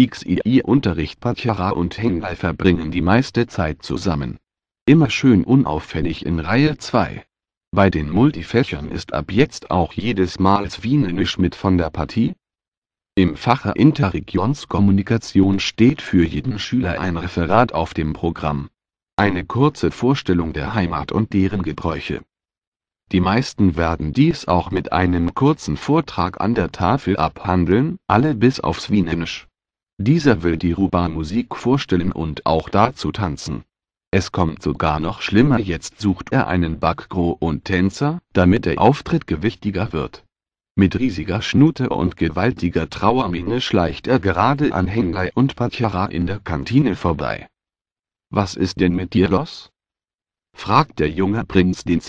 XII-Unterricht Pachara und Hengal verbringen die meiste Zeit zusammen. Immer schön unauffällig in Reihe 2. Bei den Multifächern ist ab jetzt auch jedes Mal Swinenisch mit von der Partie. Im Fach Interregionskommunikation steht für jeden Schüler ein Referat auf dem Programm. Eine kurze Vorstellung der Heimat und deren Gebräuche. Die meisten werden dies auch mit einem kurzen Vortrag an der Tafel abhandeln, alle bis auf Swinenisch. Dieser will die ruba musik vorstellen und auch dazu tanzen. Es kommt sogar noch schlimmer, jetzt sucht er einen Backgro und Tänzer, damit der Auftritt gewichtiger wird. Mit riesiger Schnute und gewaltiger Trauermiene schleicht er gerade an Hengai und Pachara in der Kantine vorbei. Was ist denn mit dir los? fragt der junge Prinz den